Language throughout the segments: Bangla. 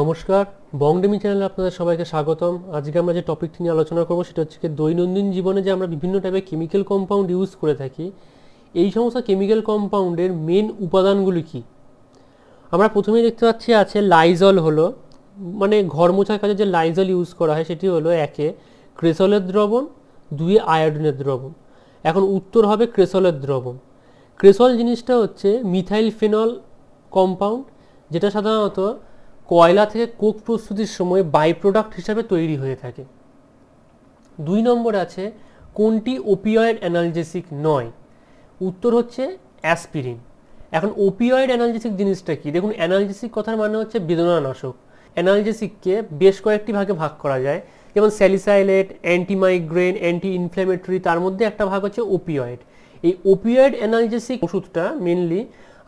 নমস্কার বংডেমি চ্যানেলে আপনাদের সবাইকে স্বাগতম আজকে আমরা যে টপিকটি নিয়ে আলোচনা করবো সেটা হচ্ছে দৈনন্দিন জীবনে যে আমরা বিভিন্ন টাইপের কেমিক্যাল কম্পাউন্ড ইউজ করে থাকি এই সমস্ত কেমিক্যাল কম্পাউন্ডের মেন উপাদানগুলি কি আমরা প্রথমেই দেখতে পাচ্ছি আছে লাইজল হলো মানে ঘর মোছার কাজে যে লাইজল ইউজ করা হয় সেটি হলো একে ক্রেসলের দ্রবণ দুই আয়োডিনের দ্রবণ এখন উত্তর হবে ক্রেসলের দ্রবণ ক্রেসল জিনিসটা হচ্ছে মিথাইল ফেনল কম্পাউন্ড যেটা সাধারণত কয়লা থেকে কোক প্রস্তুতির সময় বাই প্রোডাক্ট হিসাবে তৈরি হয়ে থাকে দুই নম্বর আছে কোনটি ওপিওয়েড অ্যানালজেসিক নয় উত্তর হচ্ছে অ্যাসপিরিন এখন ওপিওয়েড অ্যানালজেসিক জিনিসটা কি দেখুন অ্যানালজেসিক কথার মানে হচ্ছে বেদনানাশক অ্যানালজেসিককে বেশ কয়েকটি ভাগে ভাগ করা যায় যেমন স্যালিসাইলেট অ্যান্টিমাইগ্রেন অ্যান্টি ইনফ্ল্যামেটরি তার মধ্যে একটা ভাগ হচ্ছে ওপিওয়েড এই ওপিওয়েড অ্যানালজেসিক ওষুধটা মেনলি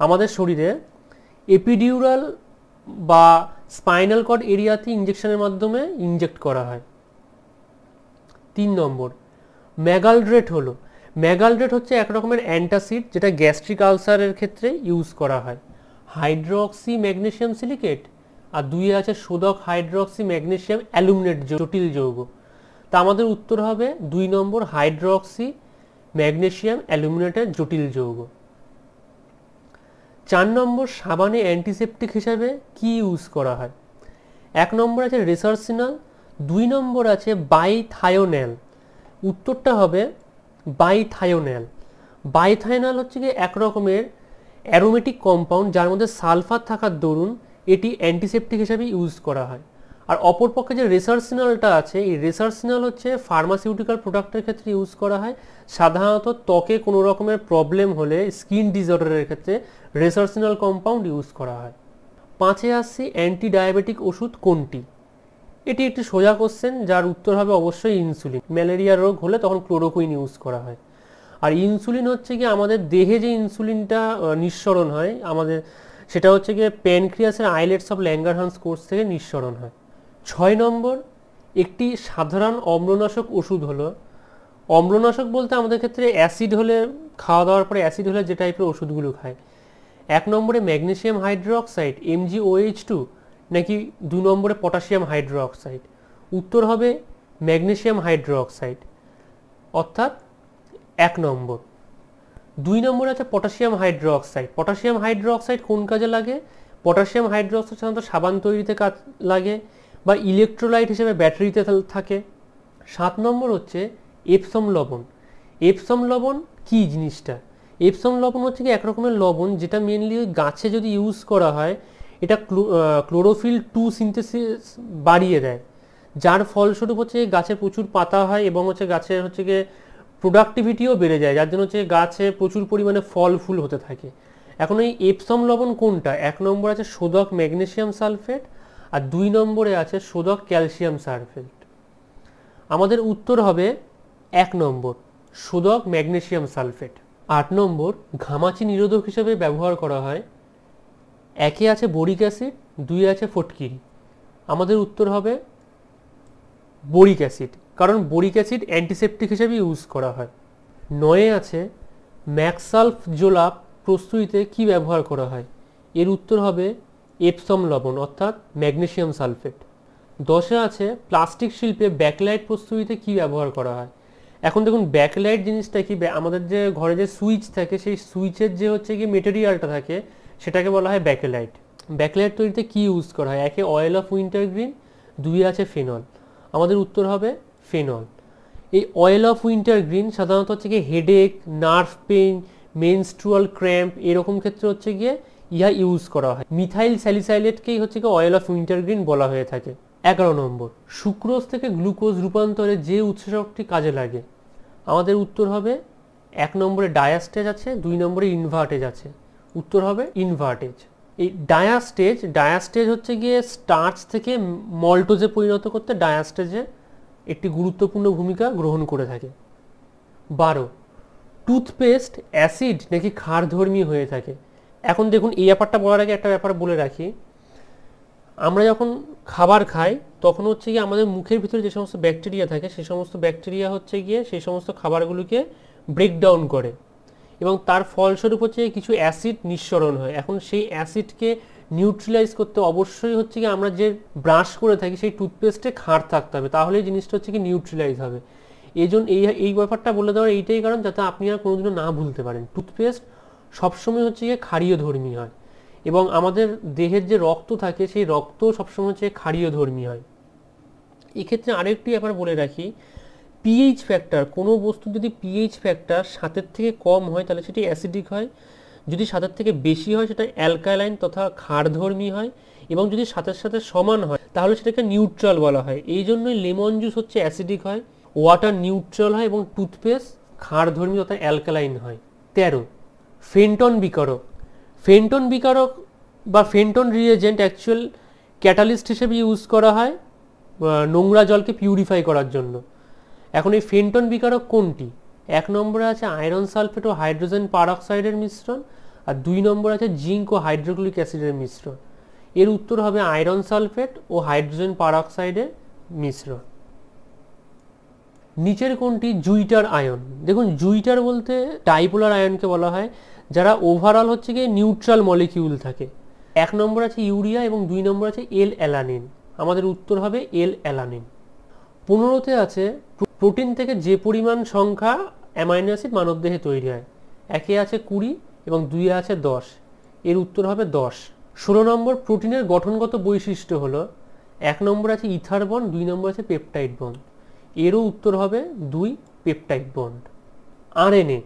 আমাদের শরীরে এপিডিউরাল বা স্পাইনাল কর্ড এরিয়াতে ইঞ্জেকশনের মাধ্যমে ইনজেক্ট করা হয় তিন নম্বর ম্যাগালড্রেট হলো ম্যাগালড্রেট হচ্ছে এক রকমের অ্যান্টাসিড যেটা গ্যাস্ট্রিক আলসারের ক্ষেত্রে ইউজ করা হয় হাইড্রোক্সি ম্যাগনেশিয়াম সিলিকেট আর দুই আছে শোধক হাইড্রোক্সি ম্যাগনেশিয়াম অ্যালুমিনেট জটিল যৌগ তা আমাদের উত্তর হবে দুই নম্বর হাইড্রোক্সি ম্যাগনেশিয়াম অ্যালুমিনেটের জটিল যৌগ চার নম্বর সাবানে অ্যান্টিসেপটিক হিসাবে কি ইউজ করা হয় এক নম্বর আছে রিসার্সিনাল দুই নম্বর আছে বাইথায়োনেল উত্তরটা হবে বাইথায়োনেল বাইথায়োনাল হচ্ছে কি এক রকমের অ্যারোমেটিক কম্পাউন্ড যার মধ্যে সালফার থাকার দরুন এটি অ্যান্টিসেপটিক হিসাবে ইউজ করা হয় আর অপরপক্ষে যে রেসার্সিনালটা আছে এই রেসার্সিনাল হচ্ছে ফার্মাসিউটিক্যাল প্রোডাক্টের ক্ষেত্রে ইউজ করা হয় সাধারণত ত্বকে কোনো রকমের প্রবলেম হলে স্কিন ডিসঅর্ডারের ক্ষেত্রে রেসার্সিনাল কম্পাউন্ড ইউজ করা হয় পাঁচে আসছি অ্যান্টি ডায়াবেটিক ওষুধ কোনটি এটি একটি সোজা কোশ্চেন যার উত্তর হবে অবশ্যই ইনসুলিন ম্যালেরিয়া রোগ হলে তখন ক্লোরোকুইন ইউজ করা হয় আর ইনসুলিন হচ্ছে কি আমাদের দেহে যে ইনসুলিনটা নিঃসরণ হয় আমাদের সেটা হচ্ছে গিয়ে প্যানক্রিয়াসের আইলেটস অফ ল্যাঙ্গারহান্স কোর্স থেকে নিঃসরণ হয় ছয় নম্বর একটি সাধারণ অম্লনাশক ওষুধ হলো অম্লনাশক বলতে আমাদের ক্ষেত্রে অ্যাসিড হলে খাওয়া দাওয়ার পরে অ্যাসিড হলে যে টাইপের ওষুধগুলো খায় এক নম্বরে magnesium hydroxide MG OH two নাকি দু নম্বরে পটাশিয়াম হাইড্রোক্সাইড উত্তর হবে ম্যাগনেশিয়াম হাইড্রোক্সাইড অর্থাৎ এক নম্বর দুই নম্বরে আছে পটাশিয়াম হাইড্রোক্সাইড পটাশিয়াম হাইড্রোক্সাইড কোন কাজে লাগে পটাশিয়াম হাইড্রোক্সাইড সাধারণত সাবান তৈরিতে কাজ লাগে বা ইলেকট্রোলাইট হিসেবে ব্যাটারিতে থাকে সাত নম্বর হচ্ছে এপসম লবণ এপসম লবণ কি জিনিসটা এপসম লবণ হচ্ছে কি এক রকমের লবণ যেটা মেনলি ওই গাছে যদি ইউজ করা হয় এটা ক্লোরোফিল টু সিনথেসিস বাড়িয়ে দেয় যার ফলস্বরূপ হচ্ছে গাছে প্রচুর পাতা হয় এবং হচ্ছে গাছের হচ্ছে গিয়ে প্রোডাক্টিভিটিও বেড়ে যায় যার জন্য হচ্ছে গাছে প্রচুর পরিমাণে ফল ফুল হতে থাকে এখন এই এপসম লবণ কোনটা এক নম্বর আছে সোদক ম্যাগনেশিয়াম সালফেট আর দুই নম্বরে আছে শোধক ক্যালসিয়াম সালফেট আমাদের উত্তর হবে এক নম্বর শোধক ম্যাগনেশিয়াম সালফেট আট নম্বর ঘামাচি নিরোধক হিসেবে ব্যবহার করা হয় একে আছে বরিক অ্যাসিড দুই আছে ফটকিরি আমাদের উত্তর হবে বরিক অ্যাসিড কারণ বরিক অ্যাসিড অ্যান্টিসেপ্টিক হিসেবে ইউজ করা হয় নয়ে আছে ম্যাকসালফ জোলাপ প্রস্তুতিতে কি ব্যবহার করা হয় এর উত্তর হবে এপসম লবণ অর্থাৎ ম্যাগনেশিয়াম সালফেট দশে আছে প্লাস্টিক শিল্পে ব্যাকলাইট প্রস্তুতিতে কি ব্যবহার করা হয় এখন দেখুন ব্যাকলাইট জিনিসটা কি আমাদের যে ঘরে যে সুইচ থাকে সেই সুইচের যে হচ্ছে কি মেটেরিয়ালটা থাকে সেটাকে বলা হয় ব্যাকলাইট ব্যাকলাইট তৈরিতে কি ইউজ করা হয় একে অয়েল অফ উইন্টার গ্রিন দুই আছে ফেনল আমাদের উত্তর হবে ফেনল এই অয়েল অফ উইন্টার গ্রিন সাধারণত হচ্ছে গিয়ে headache nerve pain menstrual cramp এরকম ক্ষেত্রে হচ্ছে গিয়ে ইহা ইউজ করা হয় মিথাইল স্যালিসাইলেটকেই হচ্ছে কি অয়েল অফ ইন্টারগ্রিন বলা হয়ে থাকে এগারো নম্বর সুক্রোজ থেকে গ্লুকোজ রূপান্তরে যে উৎসেচকটি কাজে লাগে আমাদের উত্তর হবে এক নম্বরে ডায়াস্টেজ আছে দুই নম্বরে ইনভার্টেজ আছে উত্তর হবে ইনভার্টেজ এই ডায়াস্টেজ ডায়াস্টেজ হচ্ছে গিয়ে স্টার্চ থেকে মল্টোজে পরিণত করতে ডায়াস্টেজে একটি গুরুত্বপূর্ণ ভূমিকা গ্রহণ করে থাকে বারো টুথপেস্ট অ্যাসিড নাকি ক্ষারধর্মী হয়ে থাকে এখন দেখুন এই ব্যাপারটা বলার আগে একটা ব্যাপার বলে রাখি আমরা যখন খাবার খাই তখন হচ্ছে গিয়ে আমাদের মুখের ভিতরে যে সমস্ত ব্যাকটেরিয়া থাকে সেই সমস্ত ব্যাকটেরিয়া হচ্ছে গিয়ে সেই সমস্ত খাবারগুলোকে ব্রেকডাউন করে এবং তার ফলস্বরূপ হচ্ছে কিছু অ্যাসিড নিঃসরণ হয় এখন সেই অ্যাসিডকে নিউট্রিলাইজ করতে অবশ্যই হচ্ছে কি আমরা যে ব্রাশ করে থাকি সেই টুথপেস্টে খাঁড় থাকতে হবে তাহলে জিনিসটা হচ্ছে কি নিউট্রিলাইজ হবে এই জন্য এই এই ব্যাপারটা বলে দেওয়ার এইটাই কারণ যাতে আপনি আর কোনোদিনও না ভুলতে পারেন টুথপেস্ট সবসময় হচ্ছে গিয়ে ক্ষারীয় ধর্মী হয় এবং আমাদের দেহের যে রক্ত থাকে সেই রক্ত সবসময় হচ্ছে ক্ষারীয় ধর্মী হয় এক্ষেত্রে আরেকটি ব্যাপার বলে রাখি পিএইচ ফ্যাক্টর কোনো বস্তু যদি পিএইচ ফ্যাক্টর সাতের থেকে কম হয় তাহলে সেটি অ্যাসিডিক হয় যদি সাতের থেকে বেশি হয় সেটা অ্যালকালাইন তথা ক্ষারধর্মী হয় এবং যদি সাতের সাথে সমান হয় তাহলে সেটাকে নিউট্রাল বলা হয় এই জন্যই লেমন জুস হচ্ছে অ্যাসিডিক হয় ওয়াটার নিউট্রাল হয় এবং টুথপেস্ট ক্ষারধর্মী তথা অ্যালকালাইন হয় তেরো ফেন্টন বিকারক ফেন্টন বিকারক বা ফেন্টন রিয়েজেন্ট অ্যাকচুয়াল ক্যাটালিস্ট হিসেবে ইউজ করা হয় নোংরা জলকে পিউরিফাই করার জন্য এখন এই ফেন্টন বিকারক কোনটি এক নম্বরে আছে আয়রন সালফেট ও হাইড্রোজেন পারঅক্সাইডের মিশ্রণ আর দুই নম্বর আছে জিঙ্ক ও হাইড্রোক্লিক অ্যাসিডের মিশ্রণ এর উত্তর হবে আয়রন সালফেট ও হাইড্রোজেন পারঅক্সাইডের মিশ্রণ নিচের কোনটি জুইটার আয়ন দেখুন জুইটার বলতে টাইপোলার আয়নকে বলা হয় যারা ওভারঅল হচ্ছে গিয়ে নিউট্রাল মলিকিউল থাকে এক নম্বর আছে ইউরিয়া এবং দুই নম্বর আছে এল অ্যালানিন আমাদের উত্তর হবে এল অ্যালানিন পনেরোতে আছে প্রোটিন থেকে যে পরিমাণ সংখ্যা অ্যামাইনো অ্যাসিড মানবদেহে তৈরি হয় একে আছে কুড়ি এবং দুই আছে দশ এর উত্তর হবে দশ ষোলো নম্বর প্রোটিনের গঠনগত বৈশিষ্ট্য হলো এক নম্বর আছে ইথার বন্ড দুই নম্বর আছে পেপটাইড বন্ড এরও উত্তর হবে দুই পেপটাইড বন্ড আরএনএ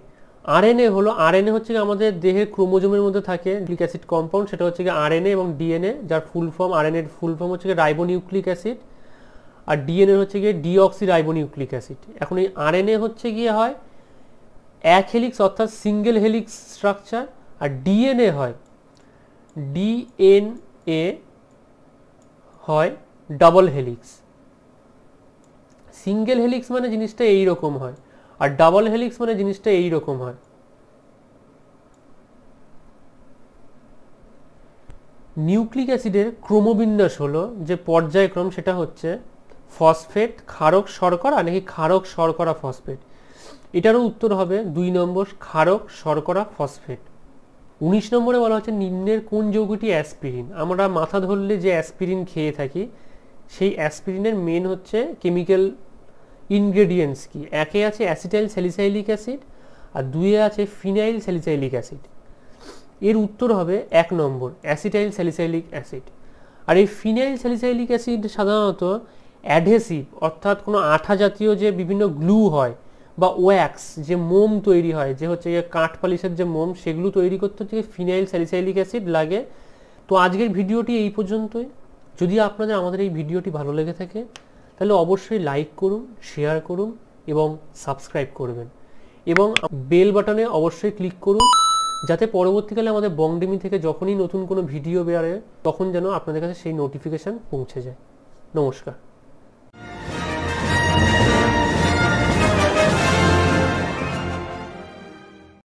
আরএনএ হলো আরএনএ হচ্ছে আমাদের দেহের ক্রোমোজোমের মধ্যে থাকে নিউক্লিক অ্যাসিড কম্পাউন্ড সেটা হচ্ছে আরএনএ এবং ডিএনএ যার ফুল ফর্ম আরএনএ এর ফুল ফর্ম হচ্ছে রাইবোনিউক্লিক অ্যাসিড আর ডিএনএ হচ্ছে গিয়ে ডিঅক্সি রাইবোনিউক্লিক অ্যাসিড এখন এই আরএনএ হচ্ছে গিয়ে হয় এক হেলিক্স অর্থাৎ সিঙ্গেল হেলিক্স স্ট্রাকচার আর ডিএনএ হয় ডিএনএ হয় ডাবল হেলিক্স সিঙ্গেল হেলিক্স মানে জিনিসটা এই রকম হয় আর ডাবল হেলিক্স মানে জিনিসটা এই রকম হয় নিউক্লিক অ্যাসিডের ক্রমবিন্যাস হলো যে পর্যায়ক্রম সেটা হচ্ছে ফসফেট ক্ষারক শর্করা নাকি ক্ষারক শর্করা ফসফেট এটারও উত্তর হবে দুই নম্বর ক্ষারক শর্করা ফসফেট উনিশ নম্বরে বলা হচ্ছে নিম্নের কোন যৌগটি অ্যাসপিরিন আমরা মাথা ধরলে যে অ্যাসপিরিন খেয়ে থাকি সেই অ্যাসপিরিনের মেন হচ্ছে কেমিক্যাল ইনগ্রেডিয়েন্টস কি একে আছে অ্যাসিটাইল স্যালিসাইলিক অ্যাসিড আর দুয়ে আছে ফিনাইল স্যালিসাইলিক অ্যাসিড এর উত্তর হবে এক নম্বর অ্যাসিটাইল স্যালিসাইলিক অ্যাসিড আর এই ফিনাইল স্যালিসাইলিক অ্যাসিড সাধারণত অ্যাডহেসিভ অর্থাৎ কোনো আঠা জাতীয় যে বিভিন্ন গ্লু হয় বা ওয়্যাক্স যে মোম তৈরি হয় যে হচ্ছে গিয়ে কাঠ পালিশের যে মোম সেগুলো তৈরি করতে হচ্ছে ফিনাইল স্যালিসাইলিক অ্যাসিড লাগে তো আজকের ভিডিওটি এই পর্যন্তই যদি আপনাদের আমাদের এই ভিডিওটি ভালো লেগে থাকে তাহলে অবশ্যই লাইক করুন শেয়ার করুন এবং সাবস্ক্রাইব করবেন এবং বেল বাটনে অবশ্যই ক্লিক করুন যাতে পরবর্তীকালে আমাদের বংডিমি থেকে যখনই নতুন কোনো ভিডিও বেরোয় তখন যেন আপনাদের কাছে সেই নোটিফিকেশান পৌঁছে যায় নমস্কার